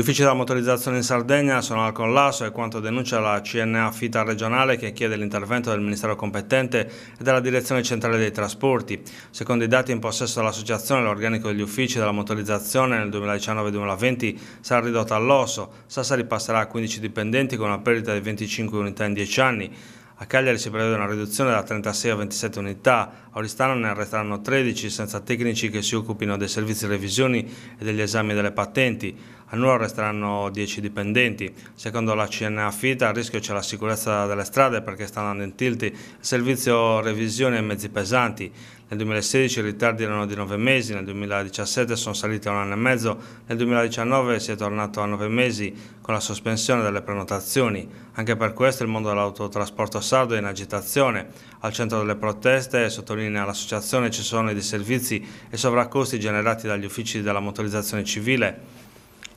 Gli uffici della motorizzazione in Sardegna sono al collasso e quanto denuncia la CNA Fita regionale che chiede l'intervento del Ministero competente e della Direzione Centrale dei Trasporti. Secondo i dati in possesso dell'Associazione, l'organico degli uffici della motorizzazione nel 2019-2020 sarà ridotto all'osso. Sassari passerà a 15 dipendenti con una perdita di 25 unità in 10 anni. A Cagliari si prevede una riduzione da 36 a 27 unità, a Oristano ne resteranno 13 senza tecnici che si occupino dei servizi revisioni e degli esami delle patenti. A nulla resteranno 10 dipendenti. Secondo la CNA FITA a rischio c'è la sicurezza delle strade perché sta andando in tilti il servizio revisione e mezzi pesanti. Nel 2016 i ritardi erano di 9 mesi, nel 2017 sono saliti a un anno e mezzo, nel 2019 si è tornato a 9 mesi con la sospensione delle prenotazioni. Anche per questo il mondo dell'autotrasporto sardo è in agitazione. Al centro delle proteste, sottolinea l'associazione, ci sono i disservizi e sovraccosti generati dagli uffici della motorizzazione civile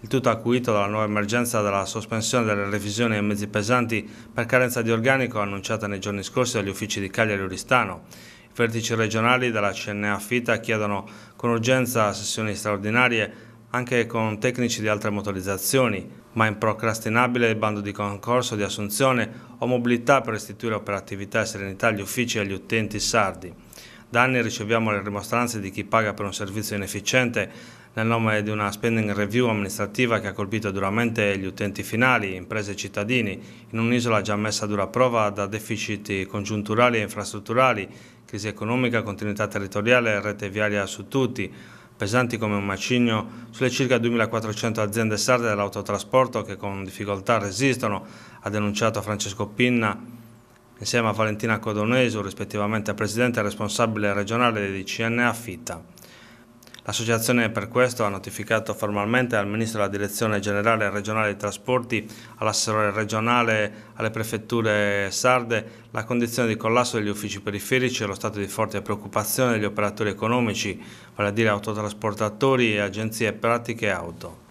il tutto acuito dalla nuova emergenza della sospensione delle revisioni ai mezzi pesanti per carenza di organico annunciata nei giorni scorsi dagli uffici di Cagliari e Oristano. I vertici regionali della CNA FITA chiedono con urgenza sessioni straordinarie anche con tecnici di altre motorizzazioni, ma improcrastinabile il bando di concorso di assunzione o mobilità per restituire operatività e serenità agli uffici e agli utenti sardi. Da anni riceviamo le rimostranze di chi paga per un servizio inefficiente nel nome di una spending review amministrativa che ha colpito duramente gli utenti finali, imprese e cittadini, in un'isola già messa a dura prova da deficit congiunturali e infrastrutturali, crisi economica, continuità territoriale, e rete viaria su tutti, pesanti come un macigno sulle circa 2.400 aziende sarde dell'autotrasporto che con difficoltà resistono, ha denunciato Francesco Pinna, insieme a Valentina Codoneso, rispettivamente presidente e responsabile regionale di CNA Fitta. L'associazione per questo ha notificato formalmente al Ministro della Direzione Generale Regionale dei Trasporti, all'assessore regionale, alle prefetture sarde, la condizione di collasso degli uffici periferici e lo stato di forte preoccupazione degli operatori economici, vale a dire autotrasportatori e agenzie pratiche auto.